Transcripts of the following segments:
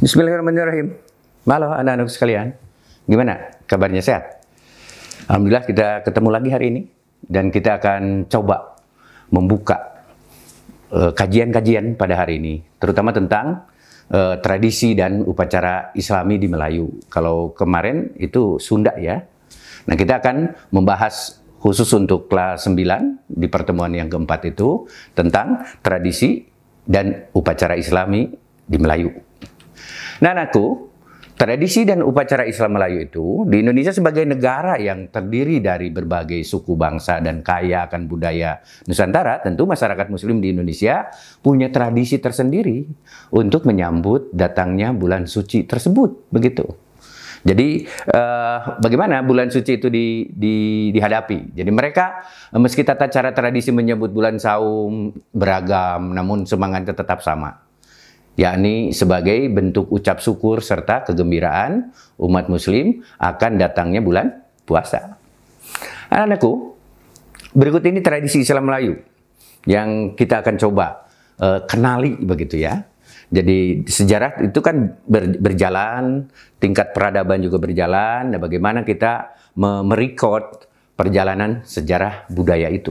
Bismillahirrahmanirrahim. Halo anak-anak sekalian. Gimana kabarnya sehat? Alhamdulillah kita ketemu lagi hari ini dan kita akan coba membuka eh, kajian-kajian uh, pada hari ini, terutama tentang uh, tradisi dan upacara Islami di Melayu. Kalau kemarin itu Sunda ya. Nah, kita akan membahas khusus untuk kelas 9 di pertemuan yang keempat itu tentang tradisi dan upacara Islami di Melayu. Nah, aku tradisi dan upacara Islam Melayu itu di Indonesia sebagai negara yang terdiri dari berbagai suku bangsa dan kaya akan budaya Nusantara, tentu masyarakat muslim di Indonesia punya tradisi tersendiri untuk menyambut datangnya bulan suci tersebut, begitu. Jadi eh, bagaimana bulan suci itu di, di, dihadapi? Jadi mereka meski tata cara tradisi menyebut bulan saum beragam, namun semangatnya tetap sama yakni sebagai bentuk ucap syukur serta kegembiraan umat muslim akan datangnya bulan puasa. Anak-anakku, berikut ini tradisi Islam Melayu yang kita akan coba uh, kenali begitu ya. Jadi sejarah itu kan ber, berjalan, tingkat peradaban juga berjalan, dan bagaimana kita merekod perjalanan sejarah budaya itu.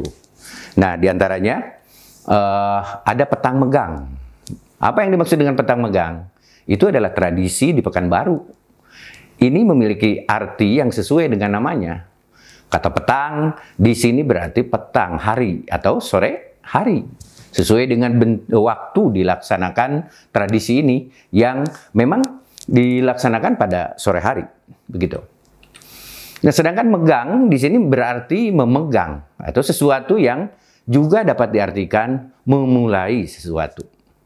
Nah, diantaranya uh, eh, ada petang megang. Apa yang dimaksud dengan petang megang? Itu adalah tradisi di Pekanbaru. Ini memiliki arti yang sesuai dengan namanya. Kata petang di sini berarti petang hari atau sore hari. Sesuai dengan waktu dilaksanakan tradisi ini yang memang dilaksanakan pada sore hari, begitu. Nah, sedangkan megang di sini berarti memegang atau sesuatu yang juga dapat diartikan memulai sesuatu.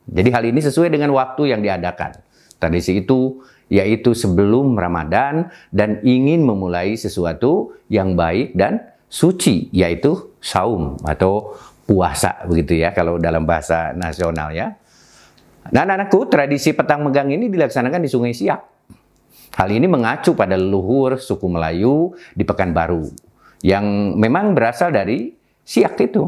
Jadi hal ini sesuai dengan waktu yang diadakan. Tradisi itu yaitu sebelum Ramadan dan ingin memulai sesuatu yang baik dan suci yaitu saum atau puasa begitu ya kalau dalam bahasa nasional ya. Nah, anak-anakku, tradisi petang megang ini dilaksanakan di Sungai Siak. Hal ini mengacu pada leluhur suku Melayu di Pekanbaru yang memang berasal dari Siak itu.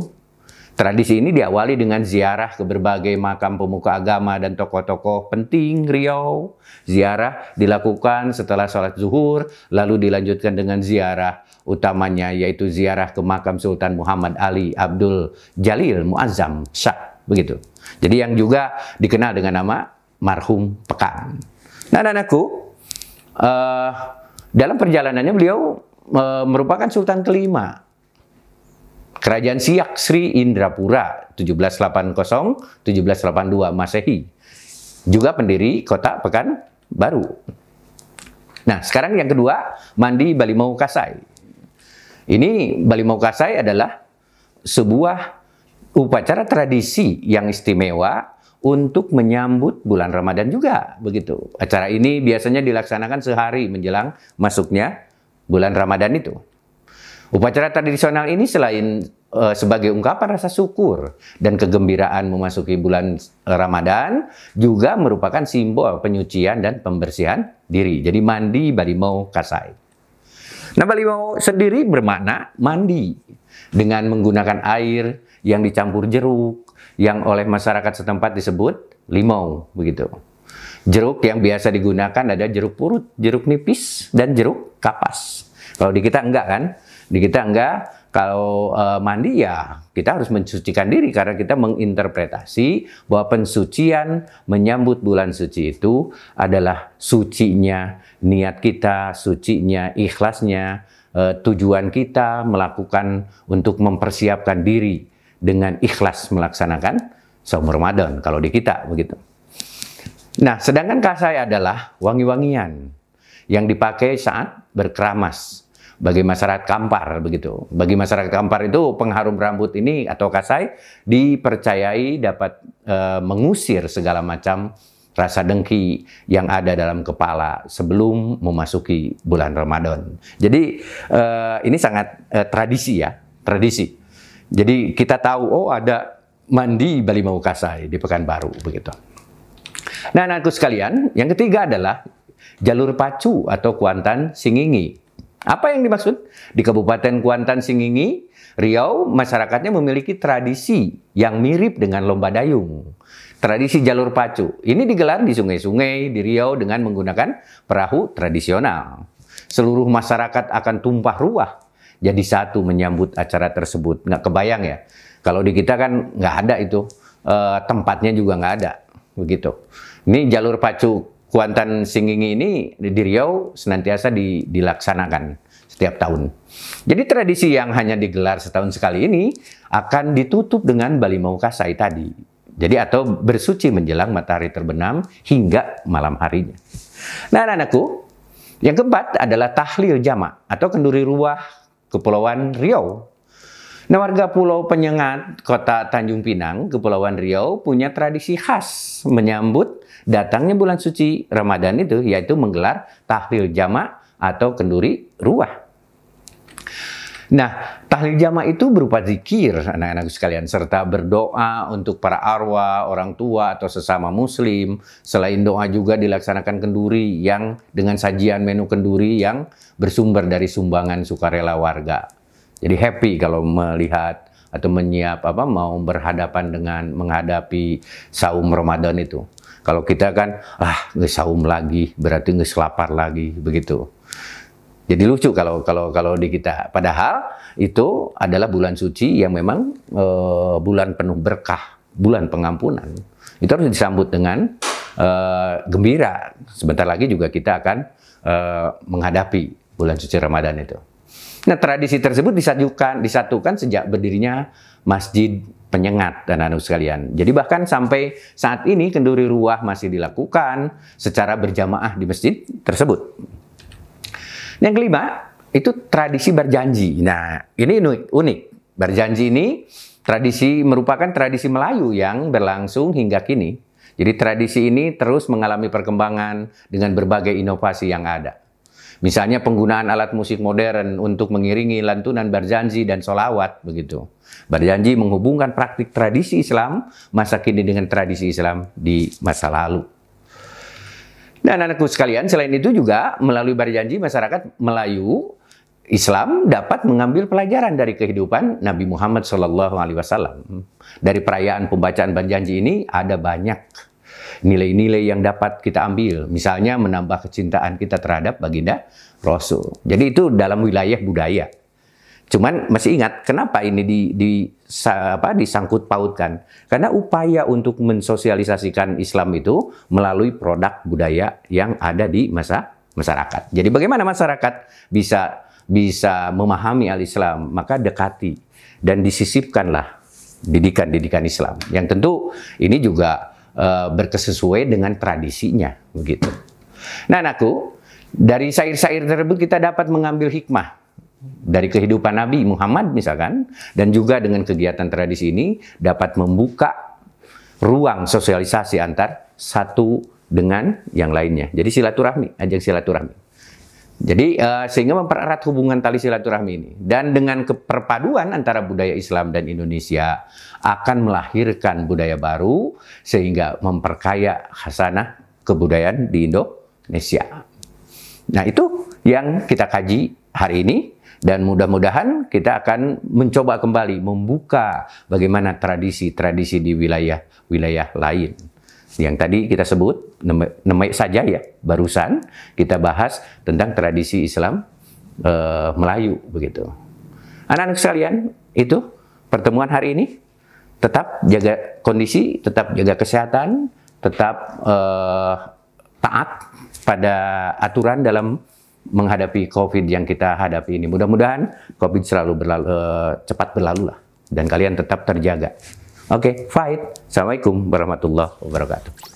Tradisi ini diawali dengan ziarah ke berbagai makam pemuka agama dan tokoh-tokoh penting Riau. Ziarah dilakukan setelah sholat zuhur, lalu dilanjutkan dengan ziarah utamanya yaitu ziarah ke makam Sultan Muhammad Ali Abdul Jalil Muazzam Shah. Begitu. Jadi yang juga dikenal dengan nama Marhum Pekan. Nah, anakku, uh, dalam perjalanannya beliau uh, merupakan Sultan kelima Kerajaan Siak Sri Indrapura 1780-1782 Masehi. Juga pendiri kota pekan baru. Nah, sekarang yang kedua, Mandi Balimau Kasai. Ini Balimau Kasai adalah sebuah upacara tradisi yang istimewa untuk menyambut bulan Ramadan juga begitu. Acara ini biasanya dilaksanakan sehari menjelang masuknya bulan Ramadan itu. Upacara tradisional ini selain uh, sebagai ungkapan rasa syukur dan kegembiraan memasuki bulan Ramadan juga merupakan simbol penyucian dan pembersihan diri. Jadi mandi balimau kasai. Nah balimau sendiri bermakna mandi dengan menggunakan air yang dicampur jeruk yang oleh masyarakat setempat disebut limau begitu. Jeruk yang biasa digunakan ada jeruk purut, jeruk nipis, dan jeruk kapas. Kalau di kita enggak kan? Di kita enggak, kalau e, mandi ya kita harus mensucikan diri karena kita menginterpretasi bahwa pensucian menyambut bulan suci itu adalah sucinya niat kita, sucinya ikhlasnya, e, tujuan kita melakukan untuk mempersiapkan diri dengan ikhlas melaksanakan saum Ramadan kalau di kita begitu. Nah, sedangkan kasai adalah wangi-wangian yang dipakai saat berkeramas bagi masyarakat Kampar begitu. Bagi masyarakat Kampar itu pengharum rambut ini atau kasai dipercayai dapat e, mengusir segala macam rasa dengki yang ada dalam kepala sebelum memasuki bulan Ramadan. Jadi e, ini sangat e, tradisi ya, tradisi. Jadi kita tahu oh ada mandi Bali Mau Kasai di Pekanbaru begitu. Nah, anakku sekalian, yang ketiga adalah jalur pacu atau kuantan singingi apa yang dimaksud? Di Kabupaten Kuantan Singingi, Riau, masyarakatnya memiliki tradisi yang mirip dengan lomba dayung. Tradisi jalur pacu. Ini digelar di sungai-sungai di Riau dengan menggunakan perahu tradisional. Seluruh masyarakat akan tumpah ruah jadi satu menyambut acara tersebut. Nggak kebayang ya? Kalau di kita kan nggak ada itu. E, tempatnya juga nggak ada. Begitu. Ini jalur pacu Kuantan Singingi ini di Riau senantiasa di, dilaksanakan setiap tahun. Jadi tradisi yang hanya digelar setahun sekali ini akan ditutup dengan Bali Maukasai tadi. Jadi atau bersuci menjelang matahari terbenam hingga malam harinya. Nah anak-anakku, yang keempat adalah tahlil jama atau kenduri ruah Kepulauan Riau Nah, warga Pulau Penyengat, kota Tanjung Pinang, Kepulauan Riau punya tradisi khas menyambut datangnya bulan suci Ramadan itu, yaitu menggelar tahlil Jama atau kenduri ruah. Nah, tahlil jama itu berupa zikir anak anak sekalian serta berdoa untuk para arwah, orang tua atau sesama muslim. Selain doa juga dilaksanakan kenduri yang dengan sajian menu kenduri yang bersumber dari sumbangan sukarela warga. Jadi happy kalau melihat atau menyiap apa mau berhadapan dengan menghadapi saum Ramadan itu. Kalau kita kan ah nggak saum lagi, berarti nggak lapar lagi begitu. Jadi lucu kalau kalau kalau di kita. Padahal itu adalah bulan suci yang memang e, bulan penuh berkah, bulan pengampunan. Itu harus disambut dengan e, gembira. Sebentar lagi juga kita akan e, menghadapi bulan suci Ramadan itu. Nah, tradisi tersebut disatukan, disatukan sejak berdirinya Masjid Penyengat dan anu sekalian. Jadi bahkan sampai saat ini kenduri ruah masih dilakukan secara berjamaah di masjid tersebut. Yang kelima, itu tradisi berjanji. Nah, ini unik. Berjanji ini tradisi merupakan tradisi Melayu yang berlangsung hingga kini. Jadi tradisi ini terus mengalami perkembangan dengan berbagai inovasi yang ada. Misalnya penggunaan alat musik modern untuk mengiringi lantunan barzanji dan solawat begitu. Barzanji menghubungkan praktik tradisi Islam masa kini dengan tradisi Islam di masa lalu. Dan anakku sekalian, selain itu juga melalui barjanji masyarakat Melayu Islam dapat mengambil pelajaran dari kehidupan Nabi Muhammad SAW. Dari perayaan pembacaan barjanji ini ada banyak nilai-nilai yang dapat kita ambil. Misalnya menambah kecintaan kita terhadap baginda Rasul. Jadi itu dalam wilayah budaya. Cuman masih ingat kenapa ini di, di apa disangkut pautkan? Karena upaya untuk mensosialisasikan Islam itu melalui produk budaya yang ada di masa masyarakat. Jadi bagaimana masyarakat bisa bisa memahami al-Islam, maka dekati dan disisipkanlah didikan-didikan Islam. Yang tentu ini juga uh, eh, berkesesuai dengan tradisinya begitu. Nah anakku, dari sair-sair tersebut kita dapat mengambil hikmah dari kehidupan Nabi Muhammad misalkan dan juga dengan kegiatan tradisi ini dapat membuka ruang sosialisasi antar satu dengan yang lainnya. Jadi silaturahmi, ajak silaturahmi. Jadi uh, sehingga mempererat hubungan tali silaturahmi ini dan dengan keperpaduan antara budaya Islam dan Indonesia akan melahirkan budaya baru sehingga memperkaya khasanah kebudayaan di Indonesia. Nah, itu yang kita kaji hari ini dan mudah-mudahan kita akan mencoba kembali membuka bagaimana tradisi-tradisi di wilayah-wilayah lain yang tadi kita sebut namanya saja ya barusan kita bahas tentang tradisi Islam e, Melayu begitu. Anak-anak sekalian, itu pertemuan hari ini tetap jaga kondisi, tetap jaga kesehatan, tetap e, taat pada aturan dalam menghadapi COVID yang kita hadapi ini. Mudah-mudahan COVID selalu berlalu, e, cepat berlalu lah dan kalian tetap terjaga. Oke, okay, fight. Assalamualaikum warahmatullahi wabarakatuh.